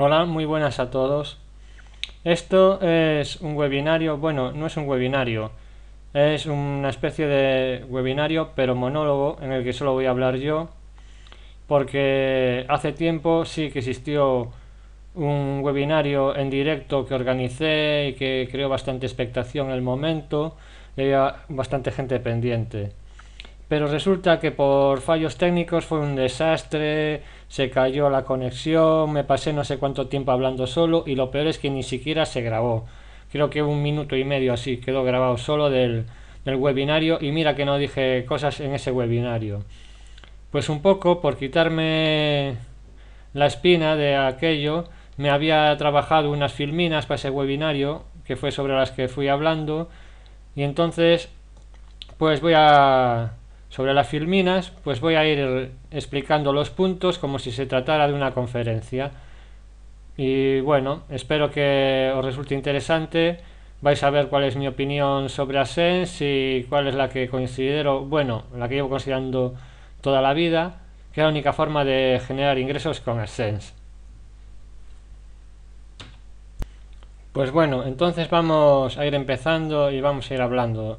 Hola, muy buenas a todos. Esto es un webinario, bueno, no es un webinario, es una especie de webinario, pero monólogo, en el que solo voy a hablar yo, porque hace tiempo sí que existió un webinario en directo que organicé y que creó bastante expectación en el momento, y había bastante gente pendiente. Pero resulta que por fallos técnicos fue un desastre, se cayó la conexión, me pasé no sé cuánto tiempo hablando solo y lo peor es que ni siquiera se grabó. Creo que un minuto y medio así quedó grabado solo del, del webinario y mira que no dije cosas en ese webinario. Pues un poco por quitarme la espina de aquello, me había trabajado unas filminas para ese webinario que fue sobre las que fui hablando y entonces pues voy a sobre las filminas, pues voy a ir explicando los puntos como si se tratara de una conferencia. Y bueno, espero que os resulte interesante. Vais a ver cuál es mi opinión sobre Ascens y cuál es la que considero, bueno, la que llevo considerando toda la vida, que la única forma de generar ingresos con Asens. Pues bueno, entonces vamos a ir empezando y vamos a ir hablando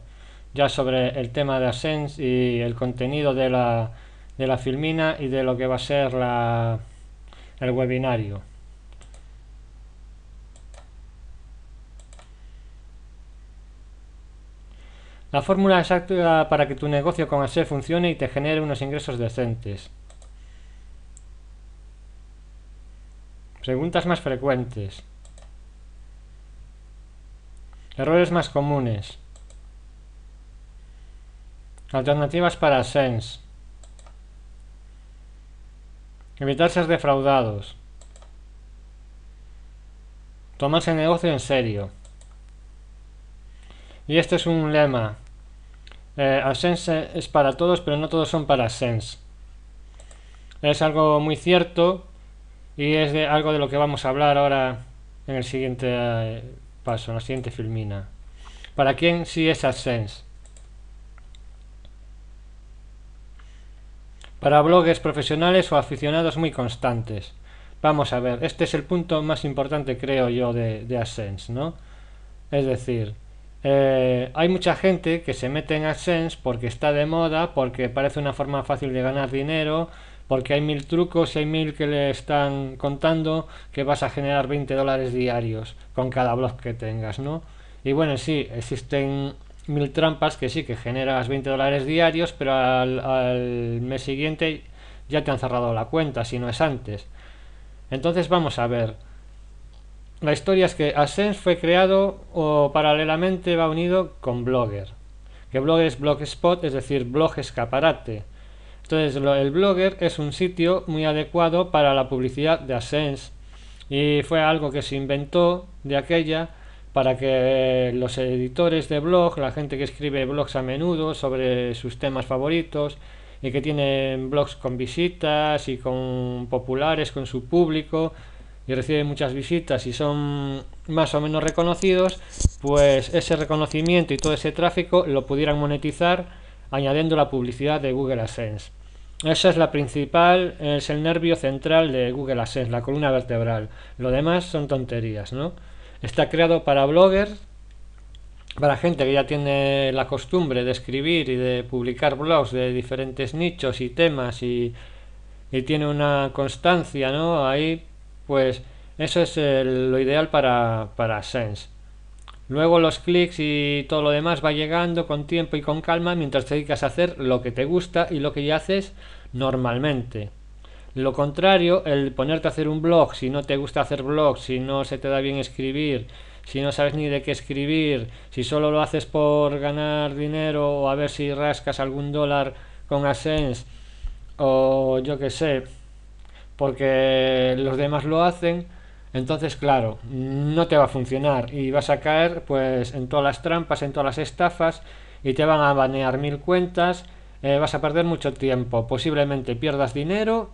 sobre el tema de Ascens y el contenido de la, filmina y de lo que va a ser la, el webinario. La fórmula exacta para que tu negocio con Ascens funcione y te genere unos ingresos decentes. Preguntas más frecuentes. Errores más comunes. Alternativas para Sense. Evitar ser defraudados. Tomarse el negocio en serio. Y este es un lema. Eh, es para todos, pero no todos son para sense. Es algo muy cierto y es de algo de lo que vamos a hablar ahora en el siguiente eh, paso, en la siguiente filmina. ¿Para quién sí es sense? Para bloggers profesionales o aficionados muy constantes. Vamos a ver, este es el punto más importante creo yo de, de ¿no? Es decir, eh, hay mucha gente que se mete en Ascens porque está de moda, porque parece una forma fácil de ganar dinero, porque hay mil trucos y hay mil que le están contando que vas a generar 20 dólares diarios con cada blog que tengas, ¿no? Y bueno, sí, existen mil trampas que sí, que generas 20 dólares diarios, pero al, mes siguiente ya te han cerrado la cuenta, si no es antes. Entonces vamos a ver. La historia es que Ascens fue creado o paralelamente va unido con Blogger. Que Blogger es Blogspot, es decir, blog escaparate. Entonces el Blogger es un sitio muy adecuado para la publicidad de Ascens. Y fue algo que se inventó de aquella para que los editores de blog, la gente que escribe blogs a menudo sobre sus temas favoritos y que tienen blogs con visitas y con populares, con su público y reciben muchas visitas y son más o menos reconocidos, pues ese reconocimiento y todo ese tráfico lo pudieran monetizar añadiendo la publicidad de Google AdSense. Esa es la principal, es el nervio central de Google AdSense, la columna vertebral. Lo demás son tonterías, ¿no? Está creado para bloggers, para gente que ya tiene la costumbre de escribir y de publicar blogs de diferentes nichos y temas y, tiene una constancia, ¿no? Ahí, pues eso es lo ideal para, para Sense. Luego los clics y todo lo demás va llegando con tiempo y con calma mientras te dedicas a hacer lo que te gusta y lo que ya haces normalmente. Lo contrario, el ponerte a hacer un blog, si no te gusta hacer blogs, si no se te da bien escribir, si no sabes ni de qué escribir, si solo lo haces por ganar dinero o a ver si rascas algún dólar con Ascens, o yo qué sé, porque los demás lo hacen, entonces claro, no te va a funcionar y vas a caer pues en todas las trampas, en todas las estafas y te van a banear mil cuentas, eh, vas a perder mucho tiempo, posiblemente pierdas dinero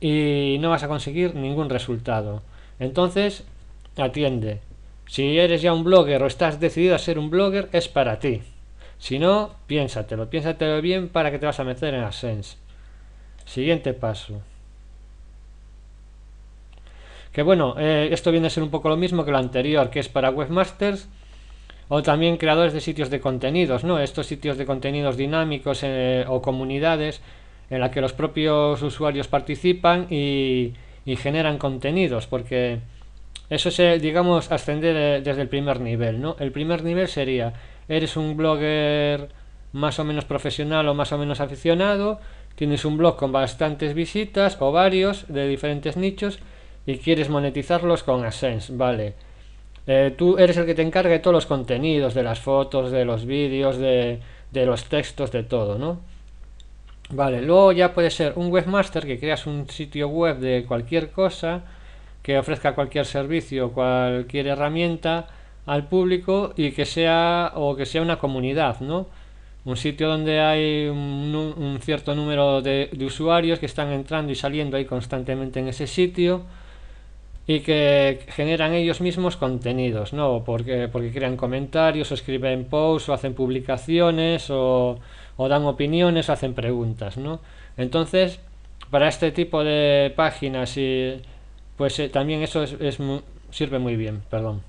y no vas a conseguir ningún resultado. Entonces, atiende. Si eres ya un blogger o estás decidido a ser un blogger, es para ti. Si no, piénsatelo, piénsatelo bien para que te vas a meter en Ascens. Siguiente paso. Que bueno, eh, esto viene a ser un poco lo mismo que lo anterior, que es para webmasters o también creadores de sitios de contenidos, ¿no? Estos sitios de contenidos dinámicos eh, o comunidades en la que los propios usuarios participan y, generan contenidos, porque eso es, eh, digamos, ascender eh, desde el primer nivel, ¿no? El primer nivel sería, eres un blogger más o menos profesional o más o menos aficionado, tienes un blog con bastantes visitas o varios de diferentes nichos y quieres monetizarlos con AdSense, vale. Eh, tú eres el que te encarga de todos los contenidos, de las fotos, de los vídeos, de los textos, de todo, ¿no? Vale, luego ya puede ser un webmaster que creas un sitio web de cualquier cosa, que ofrezca cualquier servicio, cualquier herramienta al público y que sea o que sea una comunidad, ¿no? Un sitio donde hay un, cierto número de, de, usuarios que están entrando y saliendo ahí constantemente en ese sitio y que generan ellos mismos contenidos, ¿no? Porque, porque crean comentarios, o escriben posts, o hacen publicaciones, o o dan opiniones, hacen preguntas, ¿no? Entonces, para este tipo de páginas y pues eh, también eso es, sirve muy bien, perdón.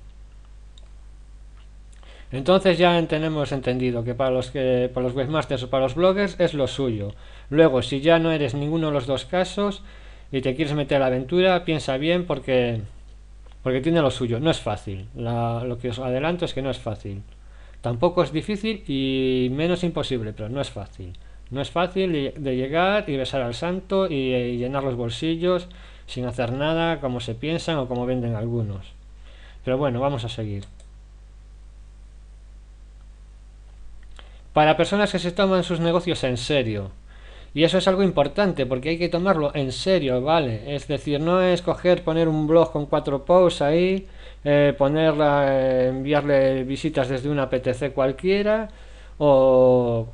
Entonces ya tenemos entendido que para los que para los webmasters o para los bloggers es lo suyo. Luego, si ya no eres ninguno de los dos casos y te quieres meter a la aventura, piensa bien porque porque tiene lo suyo. No es fácil. lo que os adelanto es que no es fácil. Tampoco es difícil y menos imposible, pero no es fácil. No es fácil de llegar y besar al santo eh, y llenar los bolsillos sin hacer nada como se piensan o como venden algunos. Pero bueno, vamos a seguir. Para personas que se toman sus negocios en serio, y eso es algo importante porque hay que tomarlo en serio, ¿vale? Es decir, no es coger, poner un blog con cuatro posts ahí, eh, ponerla, eh, enviarle visitas desde una PTC cualquiera o,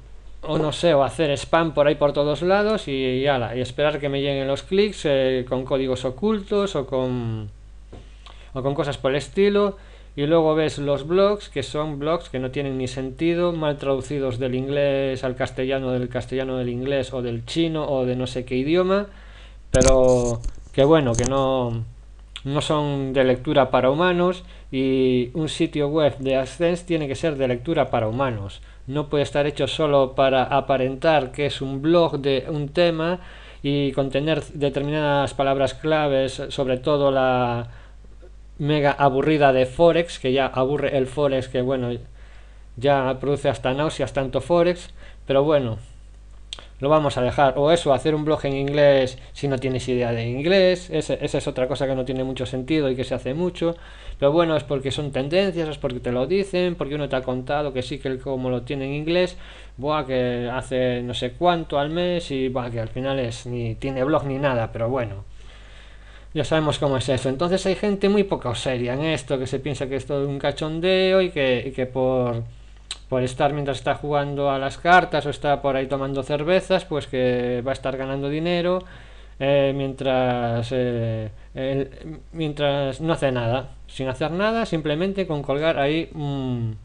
o, no sé, o hacer spam por ahí por todos lados y, y esperar que me lleguen los clics eh, con códigos ocultos o con, o con cosas por el estilo y luego ves los blogs, que son blogs que no tienen ni sentido, mal traducidos del inglés al castellano, del castellano del inglés o del chino o de no sé qué idioma, pero que bueno, que no, no son de lectura para humanos y un sitio web de ascens tiene que ser de lectura para humanos. No puede estar hecho solo para aparentar que es un blog de un tema y contener determinadas palabras claves, sobre todo la mega aburrida de Forex, que ya aburre el Forex, que bueno, ya produce hasta náuseas tanto Forex, pero bueno, lo vamos a dejar. O eso, hacer un blog en inglés si no tienes idea de inglés, Ese, esa es otra cosa que no tiene mucho sentido y que se hace mucho, pero bueno, es porque son tendencias, es porque te lo dicen, porque uno te ha contado que sí, que el como lo tiene en inglés, buah, que hace no sé cuánto al mes y buah, que al final es ni tiene blog ni nada, pero bueno ya sabemos cómo es eso. Entonces hay gente muy poco seria en esto, que se piensa que esto es un cachondeo y que, que por, por estar mientras está jugando a las cartas o está por ahí tomando cervezas, pues que va a estar ganando dinero eh, mientras, eh, mientras no hace nada. Sin hacer nada, simplemente con colgar ahí un...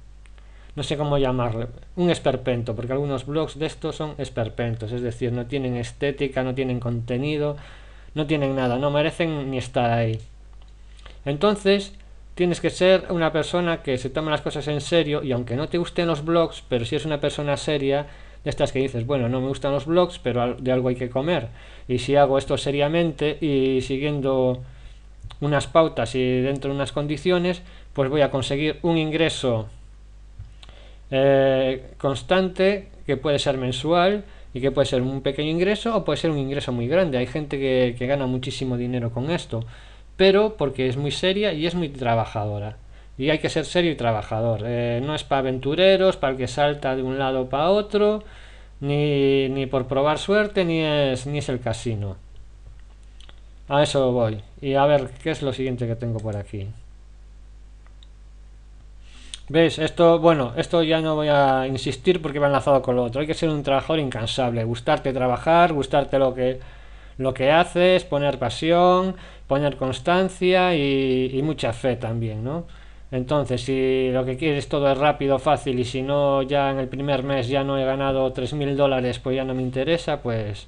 no sé cómo llamarlo, un esperpento, porque algunos blogs de estos son esperpentos, es decir, no tienen estética, no tienen contenido, no tienen nada, no merecen ni estar ahí. Entonces, tienes que ser una persona que se toma las cosas en serio y aunque no te gusten los blogs, pero si es una persona seria, de estas que dices, bueno, no me gustan los blogs, pero de algo hay que comer. Y si hago esto seriamente y siguiendo unas pautas y dentro de unas condiciones, pues voy a conseguir un ingreso eh, constante que puede ser mensual y que puede ser un pequeño ingreso o puede ser un ingreso muy grande. Hay gente que, gana muchísimo dinero con esto, pero porque es muy seria y es muy trabajadora. Y hay que ser serio y trabajador. Eh, no es para aventureros, para el que salta de un lado para otro, ni, ni por probar suerte, ni es, ni es el casino. A eso voy. Y a ver, ¿qué es lo siguiente que tengo por aquí? ¿Ves? Esto, bueno, esto ya no voy a insistir porque va enlazado con lo otro. Hay que ser un trabajador incansable, gustarte trabajar, gustarte lo que, lo que haces, poner pasión, poner constancia y, mucha fe también, ¿no? Entonces, si lo que quieres todo es rápido, fácil y si no, ya en el primer mes ya no he ganado 3.000 dólares, pues ya no me interesa, pues...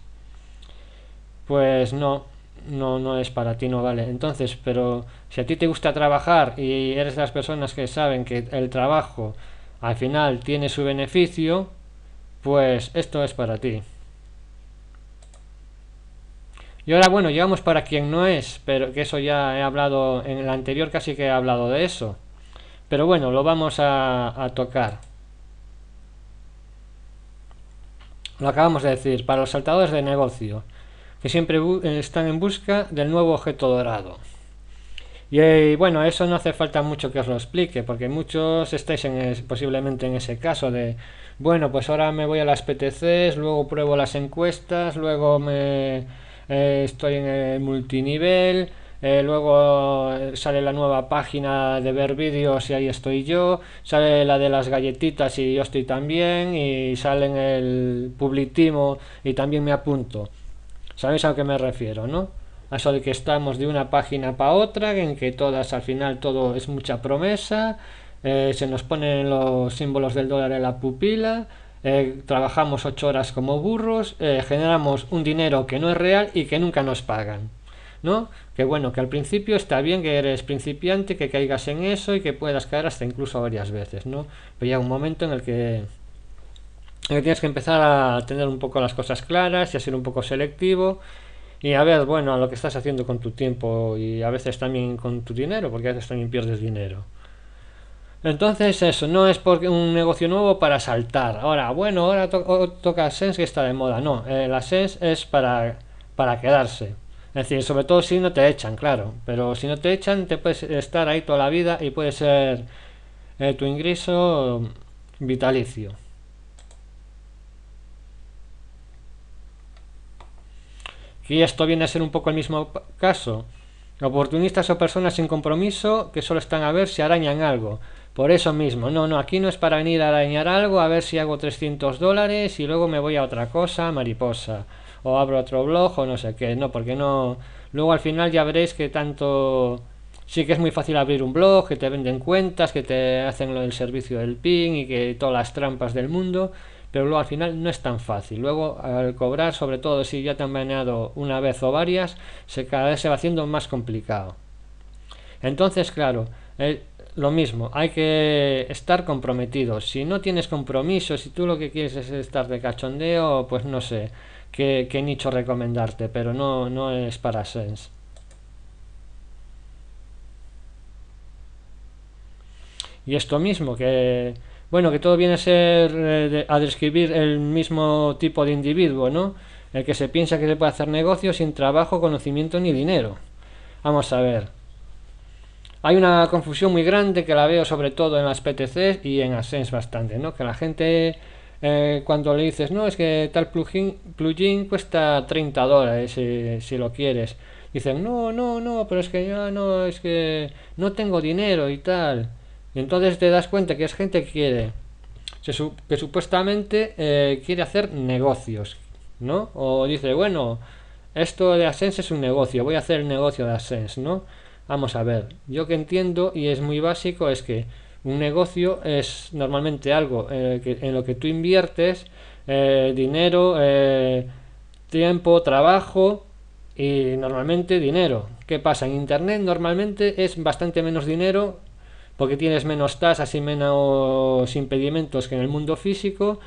Pues no, no, no es para ti, no vale. Entonces, pero si a ti te gusta trabajar y eres las personas que saben que el trabajo al final tiene su beneficio, pues esto es para ti. Y ahora bueno, llegamos para quien no es, pero que eso ya he hablado en el anterior, casi que he hablado de eso. Pero bueno, lo vamos a tocar. Lo acabamos de decir, para los saltadores de negocio que siempre eh, están en busca del nuevo objeto dorado. Y eh, bueno, eso no hace falta mucho que os lo explique, porque muchos estáis en posiblemente en ese caso de, bueno, pues ahora me voy a las PTCs, luego pruebo las encuestas, luego me eh, estoy en el multinivel, luego sale la nueva página de ver vídeos y ahí estoy yo, sale la de las galletitas y yo estoy también, y sale en el publitimo y también me apunto. ¿Sabéis a qué me refiero, no? A eso de que estamos de una página para otra, en que todas al final todo es mucha promesa, eh, se nos ponen los símbolos del dólar en la pupila, eh, trabajamos ocho horas como burros, eh, generamos un dinero que no es real y que nunca nos pagan. ¿No? Que bueno, que al principio está bien que eres principiante, que caigas en eso y que puedas caer hasta incluso varias veces, ¿no? Pero ya un momento en el que tienes que empezar a tener un poco las cosas claras y a ser un poco selectivo y a ver, bueno, a lo que estás haciendo con tu tiempo y a veces también con tu dinero, porque a veces también pierdes dinero. Entonces eso, no es porque un negocio nuevo para saltar. Ahora, bueno, ahora toca Sense que está de moda. No, eh, la Sense es para, para quedarse. Es decir, sobre todo si no te echan, claro. Pero si no te echan, te puedes estar ahí toda la vida y puede ser eh, tu ingreso mm, vitalicio. Y esto viene a ser un poco el mismo caso. Oportunistas o personas sin compromiso que solo están a ver si arañan algo. Por eso mismo, no, no, aquí no es para venir a arañar algo, a ver si hago 300 dólares y luego me voy a otra cosa, mariposa. O abro otro blog o no sé qué, no, porque no... Luego al final ya veréis que tanto... Sí que es muy fácil abrir un blog, que te venden cuentas, que te hacen lo del servicio del PIN y que todas las trampas del mundo, pero luego al final no es tan fácil. Luego al cobrar, sobre todo si ya te han baneado una vez o varias, se, cada vez se va haciendo más complicado. Entonces, claro, lo mismo, hay que estar comprometido. Si no tienes compromiso, si tú lo que quieres es estar de cachondeo, pues no sé qué, nicho recomendarte, pero no, no es para Sense. Y esto mismo, que bueno, que todo viene a ser eh, a describir el mismo tipo de individuo, ¿no? El que se piensa que se puede hacer negocio sin trabajo, conocimiento ni dinero. Vamos a ver. Hay una confusión muy grande que la veo sobre todo en las ptc y en Ascens bastante, ¿no? Que la gente eh, cuando le dices, no, es que tal plugin, plugin cuesta 30 dólares si, lo quieres. Dicen, no, no, no, pero es que yo no, es que no tengo dinero y tal. Y entonces te das cuenta que es gente que quiere, que supuestamente eh, quiere hacer negocios, ¿no? O dice, bueno, esto de ascens es un negocio, voy a hacer el negocio de ascens, ¿no? Vamos a ver, yo que entiendo y es muy básico es que un negocio es normalmente algo eh, en lo que tú inviertes eh, dinero, tiempo, trabajo y normalmente dinero. ¿Qué pasa? En Internet normalmente es bastante menos dinero porque tienes menos tasas y menos impedimentos que en el mundo físico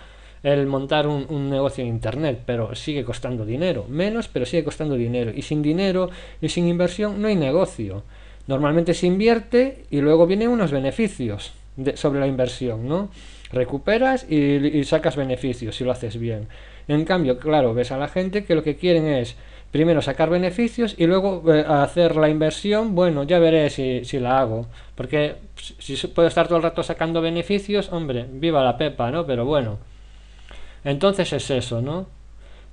el montar un, negocio en internet, pero sigue costando dinero, menos, pero sigue costando dinero. Y sin dinero y sin inversión no hay negocio. Normalmente se invierte y luego vienen unos beneficios sobre la inversión, ¿no? Recuperas y sacas beneficios si lo haces bien. En cambio, claro, ves a la gente que lo que quieren es primero sacar beneficios y luego eh, hacer la inversión, bueno, ya veré si, si la hago. Porque si, puedo estar todo el rato sacando beneficios, hombre, viva la pepa, ¿no? Pero bueno. Entonces es eso, ¿no?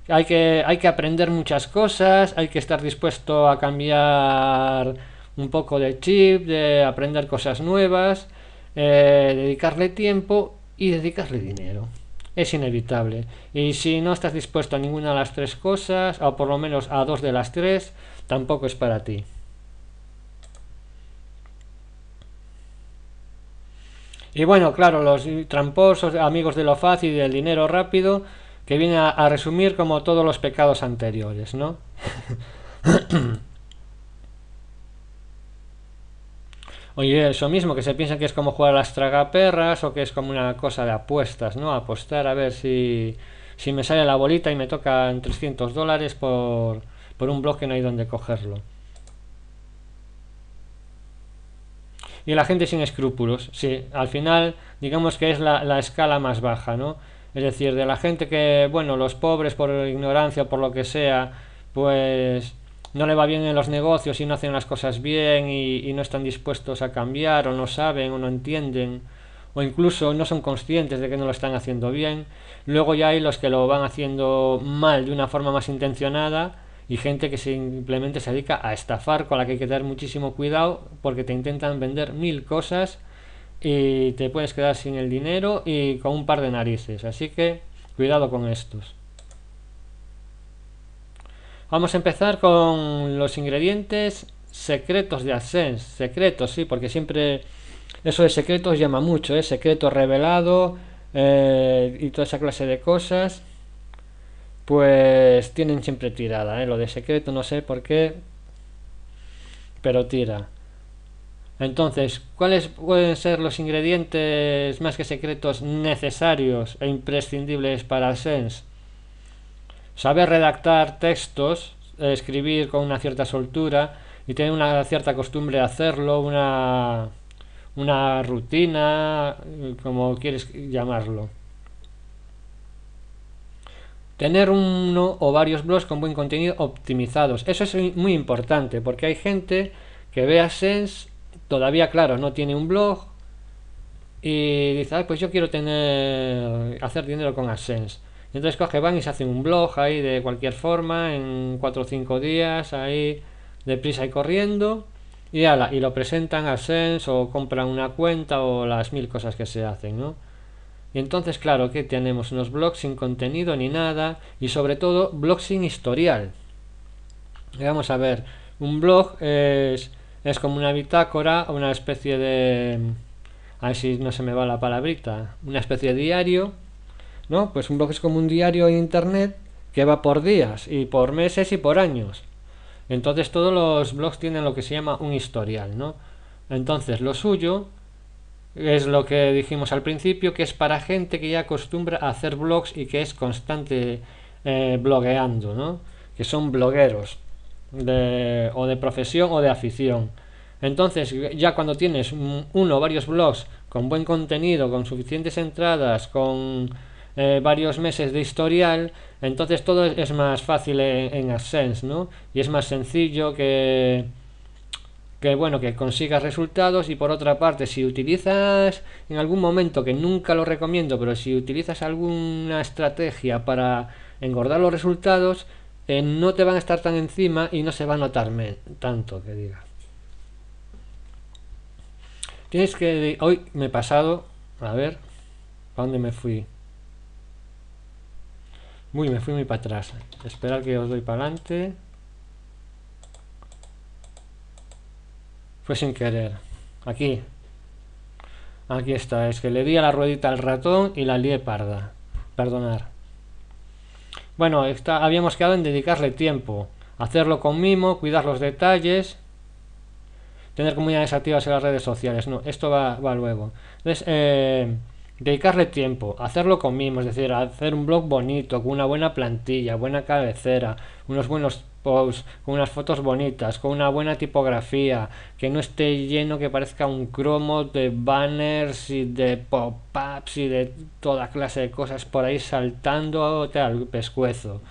Hay que, hay que aprender muchas cosas, hay que estar dispuesto a cambiar un poco de chip, de aprender cosas nuevas, eh, dedicarle tiempo y dedicarle dinero es inevitable. Y si no estás dispuesto a ninguna de las tres cosas, o por lo menos a dos de las tres, tampoco es para ti. Y bueno, claro, los tramposos, amigos de lo fácil y del dinero rápido, que viene a, a resumir como todos los pecados anteriores, ¿no? oye eso mismo, que se piensa que es como jugar a las tragaperras o que es como una cosa de apuestas, ¿no? Apostar a ver si, si me sale la bolita y me tocan 300 dólares por, por un bloque no hay donde cogerlo. Y la gente sin escrúpulos, sí, al final digamos que es la, la escala más baja, ¿no? Es decir, de la gente que, bueno, los pobres por ignorancia, o por lo que sea, pues no le va bien en los negocios y no hacen las cosas bien y, no están dispuestos a cambiar o no saben o no entienden o incluso no son conscientes de que no lo están haciendo bien. Luego ya hay los que lo van haciendo mal de una forma más intencionada y gente que simplemente se dedica a estafar con la que hay que dar muchísimo cuidado porque te intentan vender mil cosas y te puedes quedar sin el dinero y con un par de narices. Así que cuidado con estos. Vamos a empezar con los ingredientes secretos de Ascens. Secretos, sí, porque siempre eso de secretos llama mucho, ¿eh? Secreto revelado eh, y toda esa clase de cosas. Pues tienen siempre tirada, ¿eh? Lo de secreto no sé por qué, pero tira. Entonces, ¿cuáles pueden ser los ingredientes más que secretos necesarios e imprescindibles para Ascens? Sabe redactar textos, eh, escribir con una cierta soltura y tiene una cierta costumbre de hacerlo, una, una rutina, eh, como quieres llamarlo. Tener uno o varios blogs con buen contenido optimizados. Eso es muy importante porque hay gente que ve sense todavía claro, no tiene un blog y dice, pues yo quiero tener, hacer dinero con AdSense entonces coge, van y se hacen un blog ahí de cualquier forma, en cuatro o cinco días, ahí deprisa y corriendo, y, ala, y lo presentan a Sense o compran una cuenta o las mil cosas que se hacen, ¿no? Y entonces, claro, que tenemos unos blogs sin contenido ni nada, y sobre todo blogs sin historial. vamos a ver, un blog es, es como una bitácora, una especie de... A ver si no se me va la palabrita, una especie de diario ¿no? Pues un blog es como un diario en internet que va por días y por meses y por años. Entonces todos los blogs tienen lo que se llama un historial, ¿no? Entonces lo suyo es lo que dijimos al principio, que es para gente que ya acostumbra a hacer blogs y que es constante eh, blogueando, ¿no? Que son blogueros de, o de profesión o de afición. Entonces, ya cuando tienes uno o varios blogs con buen contenido, con suficientes entradas, con eh, varios meses de historial, entonces todo es más fácil en, en Y es más sencillo que, que, bueno, que consigas resultados y por otra parte, si utilizas en algún momento, que nunca lo recomiendo, pero si utilizas alguna estrategia para engordar los resultados, eh, no te van a estar tan encima y no se va a notar tanto, que diga. Tienes que... Hoy me he pasado, a ver, ¿a dónde me fui? Uy, me fui muy para atrás. Esperad que os doy para adelante. Fue sin querer. Aquí. Aquí está. Es que le di a la ruedita al ratón y la lié parda. Perdonar. Bueno, está, habíamos quedado en dedicarle tiempo. Hacerlo con mimo, cuidar los detalles. Tener comunidades activas en las redes sociales. No, esto va, va luego. Entonces, eh, dedicarle tiempo, hacerlo con mimo, es decir, hacer un blog bonito, con una buena plantilla, buena cabecera, unos buenos posts, con unas fotos bonitas, con una buena tipografía, que no esté lleno, que parezca un cromo de banners y de pop-ups y de toda clase de cosas por ahí saltando al pescuezo.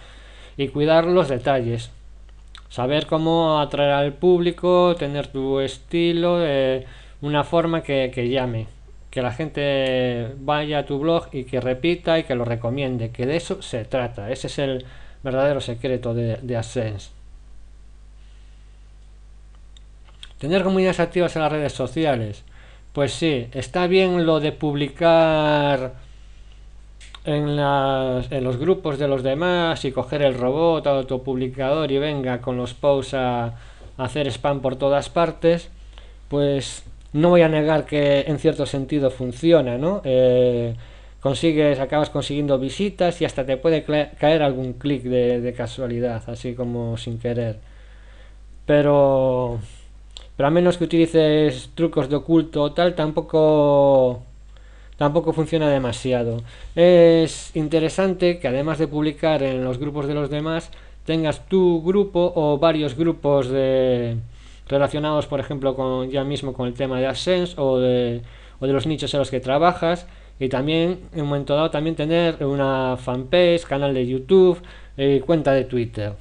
Y cuidar los detalles. Saber cómo atraer al público, tener tu estilo, eh, una forma que llame que la gente vaya a tu blog y que repita y que lo recomiende, que de eso se trata. Ese es el verdadero secreto de, de Tener comunidades activas en las redes sociales. Pues sí, está bien lo de publicar en, los grupos de los demás y coger el robot, o publicador y venga con los posts a, a hacer spam por todas partes. Pues no voy a negar que en cierto sentido funciona, ¿no? Eh, consigues, acabas consiguiendo visitas y hasta te puede caer algún clic de, de, casualidad, así como sin querer. Pero, pero a menos que utilices trucos de oculto o tal, tampoco tampoco funciona demasiado. Es interesante que además de publicar en los grupos de los demás, tengas tu grupo o varios grupos de, relacionados, por ejemplo, con ya mismo con el tema de ascens o de, o de los nichos en los que trabajas y también en un momento dado también tener una fanpage, canal de YouTube, eh, cuenta de Twitter.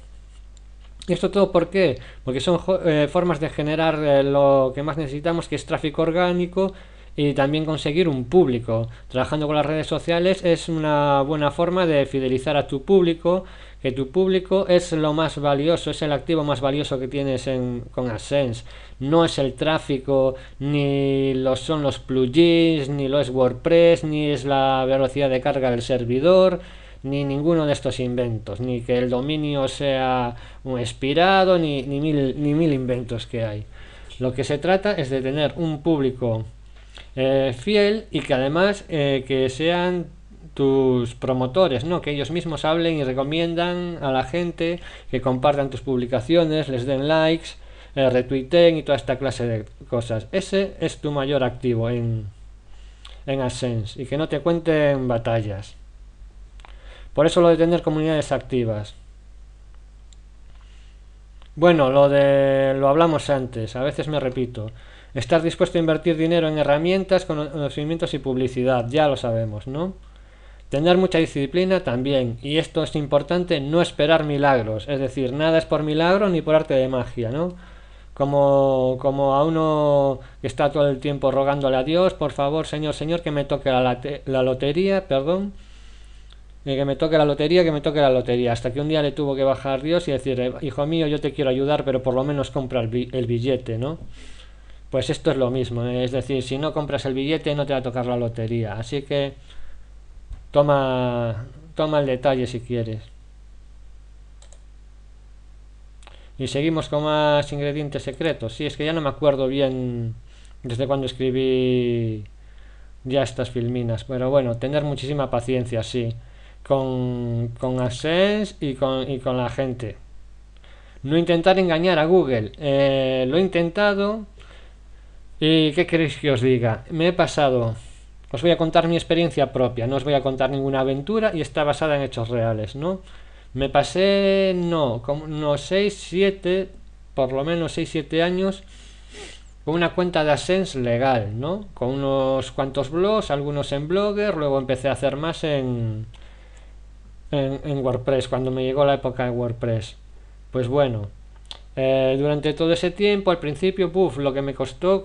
Esto todo por qué? Porque son eh, formas de generar eh, lo que más necesitamos, que es tráfico orgánico y también conseguir un público. Trabajando con las redes sociales es una buena forma de fidelizar a tu público, que tu público es lo más valioso, es el activo más valioso que tienes en, con ascens No es el tráfico, ni lo son los plugins, ni lo es WordPress, ni es la velocidad de carga del servidor ni ninguno de estos inventos, ni que el dominio sea un expirado, ni, ni, mil, ni mil inventos que hay. Lo que se trata es de tener un público eh, fiel y que además eh, que sean tus promotores, ¿no? Que ellos mismos hablen y recomiendan a la gente que compartan tus publicaciones, les den likes, retweeten eh, retuiteen y toda esta clase de cosas. Ese es tu mayor activo en, en ascens y que no te cuenten batallas. Por eso lo de tener comunidades activas. Bueno, lo de lo hablamos antes, a veces me repito. Estar dispuesto a invertir dinero en herramientas, conocimientos y publicidad, ya lo sabemos, ¿no? Tener mucha disciplina también, y esto es importante, no esperar milagros, es decir, nada es por milagro ni por arte de magia, ¿no? Como, como a uno que está todo el tiempo rogándole a Dios, por favor, Señor, Señor, que me toque la, lotería, perdón, que me toque la lotería, que me toque la lotería, hasta que un día le tuvo que bajar Dios y decir, hijo mío, yo te quiero ayudar, pero por lo menos compra el billete, ¿no? Pues esto es lo mismo, ¿eh? es decir, si no compras el billete no te va a tocar la lotería, así que toma, toma el detalle si quieres. Y seguimos con más ingredientes secretos. Sí, es que ya no me acuerdo bien desde cuando escribí ya estas filminas. Pero bueno, tener muchísima paciencia, sí. Con, con y con, y con la gente. No intentar engañar a Google. Eh, lo he intentado ¿Y qué queréis que os diga? Me he pasado... Os voy a contar mi experiencia propia, no os voy a contar ninguna aventura y está basada en hechos reales, ¿no? Me pasé, no, como unos 6, 7, por lo menos 6, 7 años con una cuenta de Ascens legal, ¿no? Con unos cuantos blogs, algunos en Blogger, luego empecé a hacer más en, en, en WordPress, cuando me llegó la época de WordPress. Pues bueno, eh, durante todo ese tiempo, al principio, lo que me costó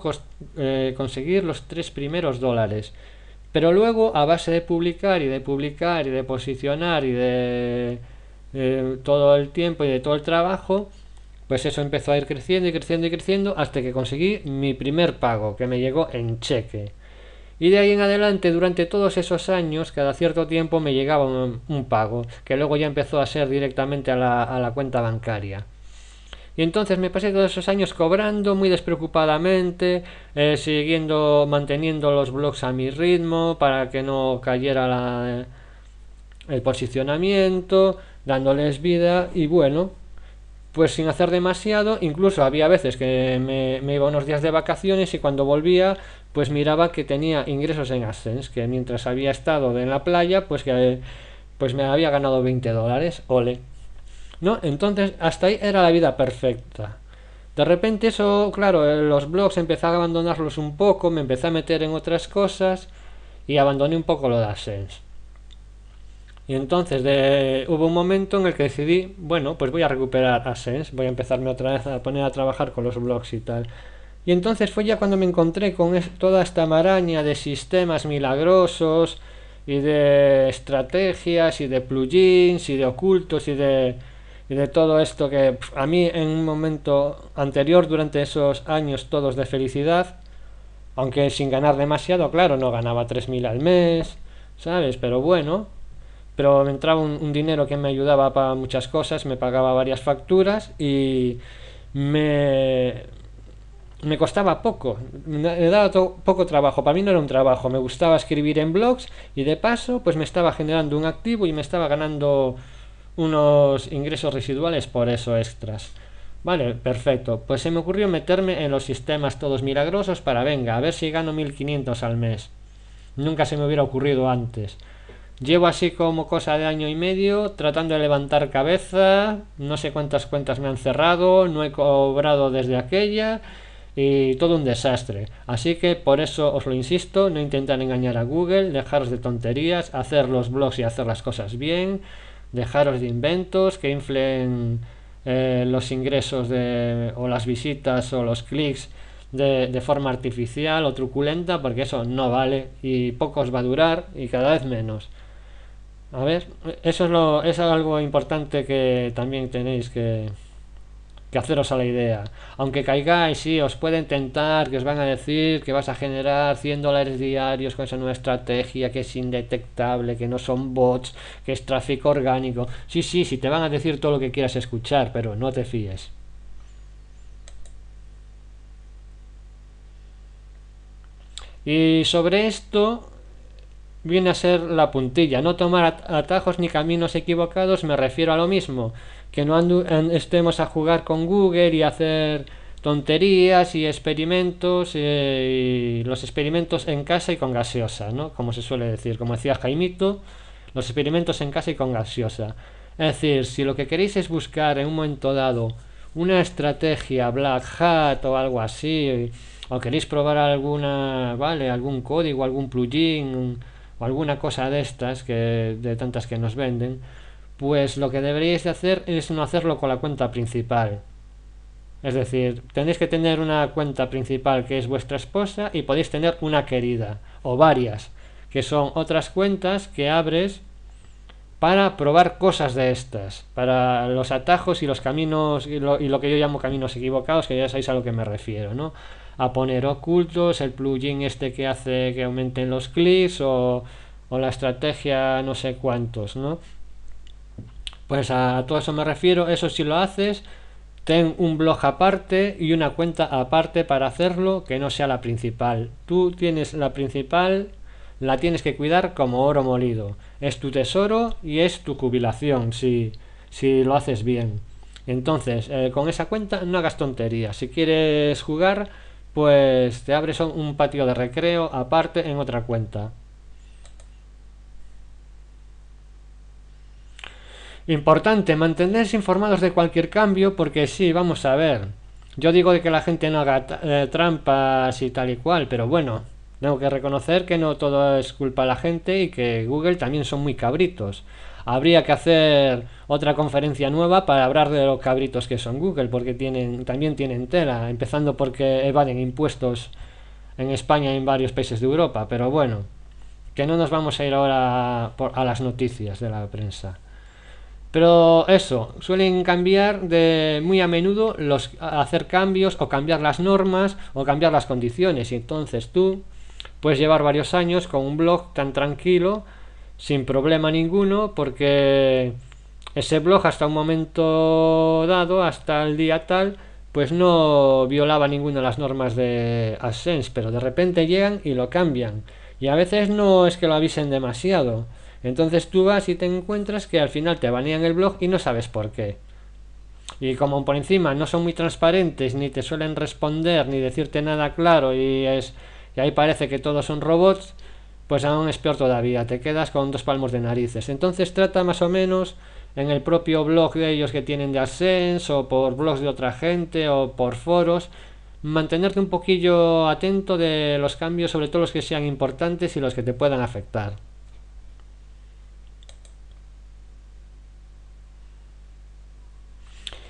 eh, conseguir los tres primeros dólares. Pero luego, a base de publicar y de publicar y de posicionar y de eh, todo el tiempo y de todo el trabajo, pues eso empezó a ir creciendo y creciendo y creciendo hasta que conseguí mi primer pago, que me llegó en cheque. Y de ahí en adelante, durante todos esos años, cada cierto tiempo me llegaba un, pago, que luego ya empezó a ser directamente a la cuenta bancaria. Y entonces me pasé todos esos años cobrando muy despreocupadamente, eh, siguiendo, manteniendo los blogs a mi ritmo para que no cayera el posicionamiento, dándoles vida y bueno, pues sin hacer demasiado, incluso había veces que me, iba unos días de vacaciones y cuando volvía, pues miraba que tenía ingresos en Ascens, que mientras había estado en la playa, pues que pues me había ganado 20 dólares, ole. ¿no? Entonces, hasta ahí era la vida perfecta. De repente eso, claro, eh, los blogs empecé a abandonarlos un poco, me empecé a meter en otras cosas y abandoné un poco lo de AdSense. Y entonces de, hubo un momento en el que decidí, bueno, pues voy a recuperar AdSense, voy a empezarme otra vez a poner a trabajar con los blogs y tal. Y entonces fue ya cuando me encontré con toda esta maraña de sistemas milagrosos y de estrategias y de plugins y de ocultos y de y de todo esto que a mí en un momento anterior, durante esos años todos de felicidad, aunque sin ganar demasiado, claro, no ganaba 3.000 al mes, ¿sabes? Pero bueno, pero me entraba un, dinero que me ayudaba para muchas cosas, me pagaba varias facturas y me, me costaba poco, me daba poco trabajo, para mí no era un trabajo, me gustaba escribir en blogs y de paso pues me estaba generando un activo y me estaba ganando unos ingresos residuales por eso extras. Vale, perfecto. Pues se me ocurrió meterme en los sistemas todos milagrosos para, venga, a ver si gano 1500 al mes. Nunca se me hubiera ocurrido antes. Llevo así como cosa de año y medio tratando de levantar cabeza, no sé cuántas cuentas me han cerrado, no he cobrado desde aquella y todo un desastre. Así que por eso os lo insisto, no intentar engañar a Google, dejaros de tonterías, hacer los blogs y hacer las cosas bien dejaros de inventos que inflen eh, los ingresos de, o las visitas o los clics de, forma artificial o truculenta, porque eso no vale y pocos va a durar y cada vez menos. A ver, eso es, lo, eso es algo importante que también tenéis que, que haceros a la idea. Aunque caigáis, sí, os pueden tentar, que os van a decir que vas a generar 100 dólares diarios con esa nueva estrategia, que es indetectable, que no son bots, que es tráfico orgánico. Sí, sí, sí, te van a decir todo lo que quieras escuchar, pero no te fíes. Y sobre esto, viene a ser la puntilla. No tomar atajos ni caminos equivocados, me refiero a lo mismo. Que no estemos a jugar con Google y hacer tonterías y experimentos, eh, y los experimentos en casa y con gaseosa, ¿no? Como se suele decir, como decía Jaimito, los experimentos en casa y con gaseosa. Es decir, si lo que queréis es buscar en un momento dado una estrategia Black Hat o algo así, o queréis probar alguna, vale, algún código, algún plugin, o alguna cosa de estas, que, de tantas que nos venden, pues lo que deberíais de hacer es no hacerlo con la cuenta principal. Es decir, tenéis que tener una cuenta principal que es vuestra esposa y podéis tener una querida o varias, que son otras cuentas que abres para probar cosas de estas, para los atajos y los caminos y lo, y lo que yo llamo caminos equivocados, que ya sabéis a lo que me refiero, ¿no? a poner ocultos, el plugin este que hace que aumenten los clics o, la estrategia no sé cuántos, ¿no? Pues a, todo eso me refiero, eso si lo haces, ten un blog aparte y una cuenta aparte para hacerlo que no sea la principal. Tú tienes la principal, la tienes que cuidar como oro molido. Es tu tesoro y es tu jubilación si, si lo haces bien. Entonces, eh, con esa cuenta no hagas tonterías. Si quieres jugar, pues te abres un patio de recreo aparte en otra cuenta. Importante, mantenerse informados de cualquier cambio porque sí, vamos a ver. Yo digo de que la gente no haga eh, trampas y tal y cual, pero bueno, tengo que reconocer que no todo es culpa de la gente y que Google también son muy cabritos habría que hacer otra conferencia nueva para hablar de los cabritos que son Google, porque tienen, también tienen tela, empezando porque evaden impuestos en España y en varios países de Europa, pero bueno, que no nos vamos a ir ahora a las noticias de la prensa. Pero eso, suelen cambiar de muy a menudo los hacer cambios o cambiar las normas o cambiar las condiciones. Y entonces tú puedes llevar varios años con un blog tan tranquilo sin problema ninguno porque ese blog hasta un momento dado, hasta el día tal, pues no violaba ninguna de las normas de Ascens pero de repente llegan y lo cambian. Y a veces no es que lo avisen demasiado. Entonces tú vas y te encuentras que al final te banean el blog y no sabes por qué. Y como por encima no son muy transparentes, ni te suelen responder, ni decirte nada claro, y, es, y ahí parece que todos son robots, pues aún es peor todavía, te quedas con dos palmos de narices. Entonces trata más o menos en el propio blog de ellos que tienen de ascenso, o por blogs de otra gente, o por foros, mantenerte un poquillo atento de los cambios, sobre todo los que sean importantes y los que te puedan afectar.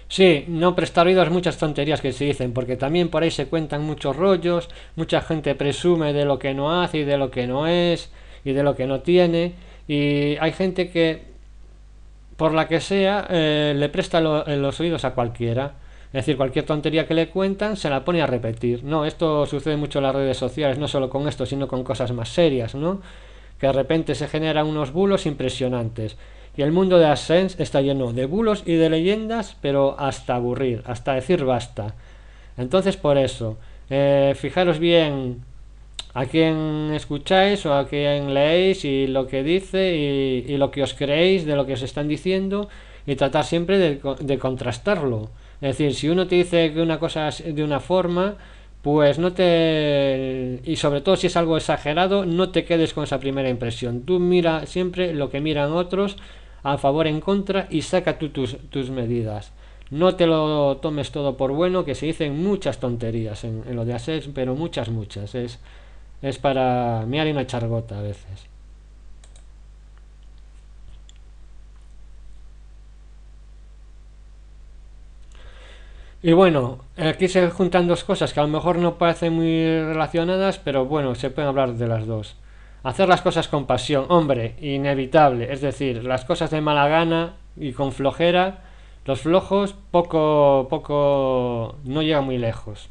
Sí, no prestar oídos a muchas tonterías que se dicen, porque también por ahí se cuentan muchos rollos, mucha gente presume de lo que no hace y de lo que no es y de lo que no tiene, y hay gente que, por la que sea, eh, le presta eh, los oídos a cualquiera. Es decir, cualquier tontería que le cuentan se la pone a repetir. No, esto sucede mucho en las redes sociales, no solo con esto, sino con cosas más serias, ¿no? Que de repente se generan unos bulos impresionantes. Y el mundo de Ascens está lleno de bulos y de leyendas, pero hasta aburrir, hasta decir basta. Entonces por eso, eh, fijaros bien a quién escucháis o a quién leéis y lo que dice y, lo que os creéis de lo que se están diciendo y tratar siempre de, de contrastarlo. Es decir, si uno te dice que una cosa es de una forma, pues no te y sobre todo si es algo exagerado no te quedes con esa primera impresión tú mira siempre lo que miran otros a favor, en contra y saca tú tus, tus medidas. No te lo tomes todo por bueno, que se dicen muchas tonterías en, lo de ASES, pero muchas, muchas. Es, es para mirar y una chargota a veces. Y bueno, aquí se juntan dos cosas que a lo mejor no parecen muy relacionadas, pero bueno, se pueden hablar de las dos. Hacer las cosas con pasión, hombre, inevitable. Es decir, las cosas de mala gana y con flojera, los flojos poco, poco, no llegan muy lejos.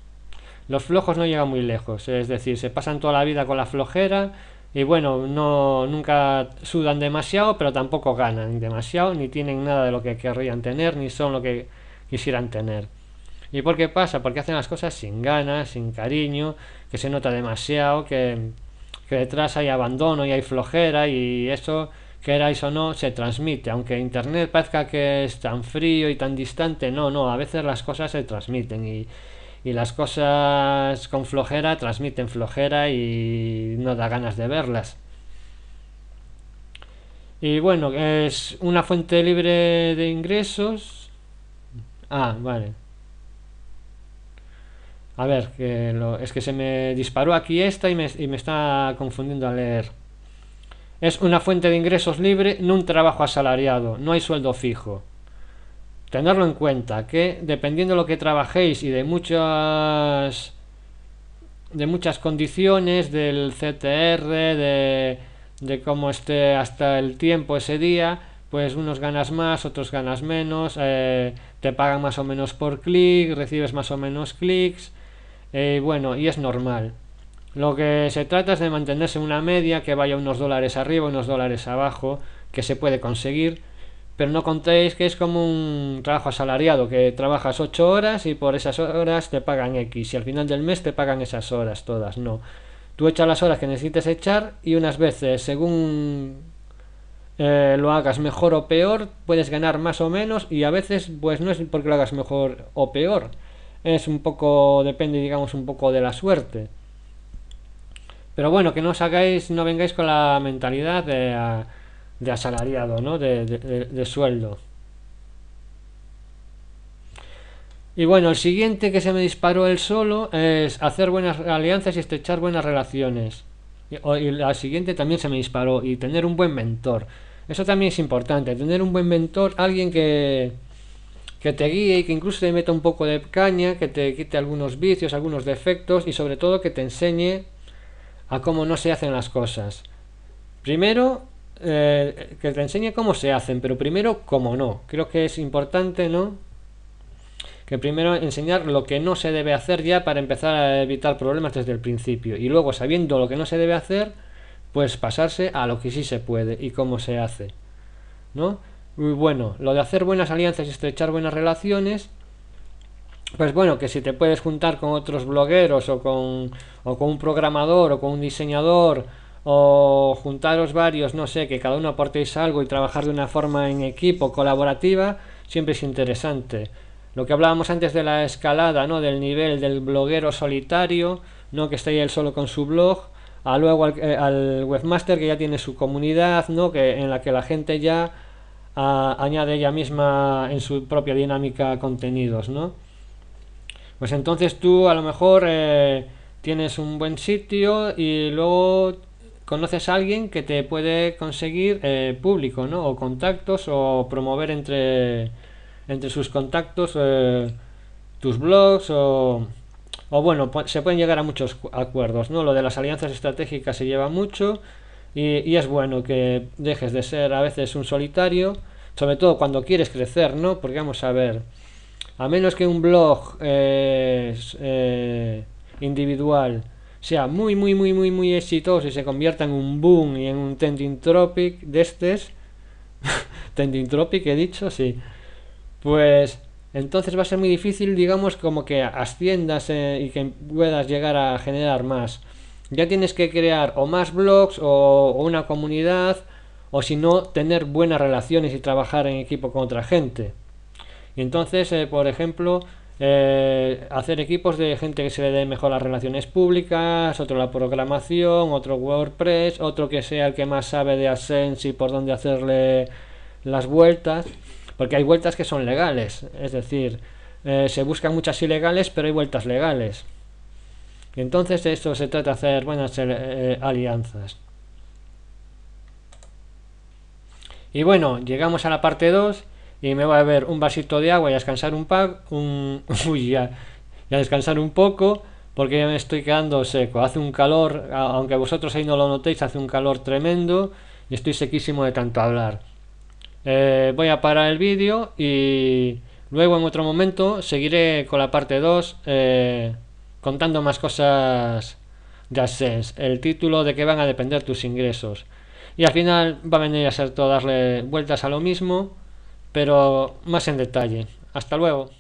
Los flojos no llegan muy lejos, es decir, se pasan toda la vida con la flojera y bueno, no, nunca sudan demasiado, pero tampoco ganan demasiado, ni tienen nada de lo que querrían tener, ni son lo que quisieran tener. ¿Y por qué pasa? Porque hacen las cosas sin ganas, sin cariño, que se nota demasiado, que que detrás hay abandono y hay flojera y eso, queráis o no, se transmite. Aunque Internet parezca que es tan frío y tan distante, no, no, a veces las cosas se transmiten y, y las cosas con flojera transmiten flojera y no da ganas de verlas. Y bueno, es una fuente libre de ingresos. Ah, vale. A ver, que lo, es que se me disparó aquí esta y me, me, está confundiendo al leer. Es una fuente de ingresos libre, no un trabajo asalariado, no hay sueldo fijo. Tenerlo en cuenta, que dependiendo de lo que trabajéis y de muchas de muchas condiciones, del CTR, de, cómo esté hasta el tiempo ese día, pues unos ganas más, otros ganas menos, eh, te pagan más o menos por clic, recibes más o menos clics, eh, bueno, y es normal. Lo que se trata es de mantenerse en una media que vaya unos dólares arriba, unos dólares abajo, que se puede conseguir, pero no contéis que es como un trabajo asalariado, que trabajas 8 horas y por esas horas te pagan X, y al final del mes te pagan esas horas todas, no. Tú echas las horas que necesites echar y unas veces, según eh, lo hagas mejor o peor, puedes ganar más o menos y a veces pues no es porque lo hagas mejor o peor, es un poco, depende digamos un poco de la suerte. Pero bueno, que no os hagáis, no vengáis con la mentalidad de, ah, de asalariado, ¿no? de, de, sueldo. Y bueno, el siguiente que se me disparó el solo es hacer buenas alianzas y estrechar buenas relaciones. Y, y, siguiente también se me disparó y tener un buen mentor. Eso también es importante, tener un buen mentor, alguien que, que te guíe y que incluso te meta un poco de caña, que te quite algunos vicios, algunos defectos y sobre todo que te enseñe a cómo no se hacen las cosas. Primero, eh, que te enseñe cómo se hacen, pero primero cómo no. Creo que es importante, ¿no? Que primero enseñar lo que no se debe hacer ya para empezar a evitar problemas desde el principio. Y luego, sabiendo lo que no se debe hacer, pues pasarse a lo que sí se puede y cómo se hace. ¿No? bueno. Lo de hacer buenas alianzas y estrechar buenas relaciones, pues bueno, que si te puedes juntar con otros blogueros o con, o un programador o con un diseñador o juntaros varios, no sé, que cada uno aportéis algo y trabajar de una forma en equipo, colaborativa, siempre es interesante. Lo que hablábamos antes de la escalada, ¿no? Del nivel del bloguero solitario, ¿no? Que está ahí él solo con su blog, a luego al, eh, al webmaster que ya tiene su comunidad, ¿no? Que, en la que la gente ya añade ella misma en su propia dinámica contenidos, ¿no? Pues entonces tú a lo mejor eh, tienes un buen sitio y luego conoces a alguien que te puede conseguir eh, público, ¿no? O contactos o promover entre, entre sus contactos eh, tus blogs o, bueno, se pueden llegar a muchos acuerdos, ¿no? Lo de las alianzas estratégicas se lleva mucho y es bueno que dejes de ser a veces un solitario sobre todo cuando quieres crecer, ¿no? Porque vamos a ver, a menos que un blog eh, eh, individual sea muy, muy, muy, muy, muy exitoso y se convierta en un boom y en un trending tropic de estos, trending tropic, he dicho, sí, pues entonces va a ser muy difícil, digamos, como que asciendas eh, y que puedas llegar a generar más. Ya tienes que crear o más blogs o una comunidad o si no, tener buenas relaciones y trabajar en equipo con otra gente. Y entonces, eh, por ejemplo, eh, hacer equipos de gente que se le dé mejor las relaciones públicas, otro la programación, otro WordPress, otro que sea el que más sabe de Ascens y por dónde hacerle las vueltas, porque hay vueltas que son legales, es decir, eh, se buscan muchas ilegales, pero hay vueltas legales. Y entonces de esto se trata de hacer buenas alianzas. Y bueno, llegamos a la parte 2 y me voy a ver un vasito de agua y a descansar un pack, un, ya, descansar un poco porque ya me estoy quedando seco. Hace un calor, aunque vosotros ahí no lo notéis, hace un calor tremendo y estoy sequísimo de tanto hablar. Eh, voy a parar el vídeo y luego en otro momento seguiré con la parte 2 eh, contando más cosas de sé El título de que van a depender tus ingresos. Y al final va a venir a ser todo darle vueltas a lo mismo, pero más en detalle. Hasta luego.